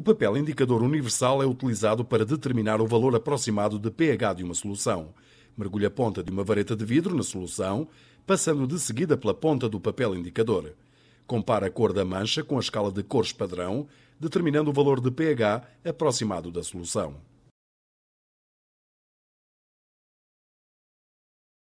o papel indicador universal é utilizado para determinar o valor aproximado de pH de uma solução. Mergulha a ponta de uma vareta de vidro na solução, passando de seguida pela ponta do papel indicador. Compara a cor da mancha com a escala de cores padrão, determinando o valor de pH aproximado da solução.